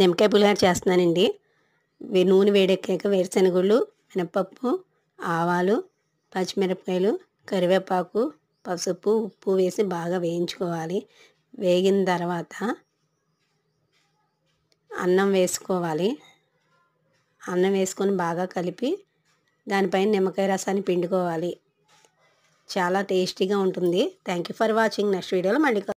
నిమ్మకాయ పులిహార చేస్తున్నానండి నూనె వేడెక్కాక వేరుశనగుళ్ళు మినపప్పు ఆవాలు పచ్చిమిరపకాయలు కరివేపాకు పసుపు ఉప్పు వేసి బాగా వేయించుకోవాలి వేగిన తర్వాత అన్నం వేసుకోవాలి అన్నం వేసుకొని బాగా కలిపి దానిపైన నిమ్మకాయ రసాన్ని పిండుకోవాలి చాలా టేస్టీగా ఉంటుంది thank you for watching next వీడియోలో మళ్ళీ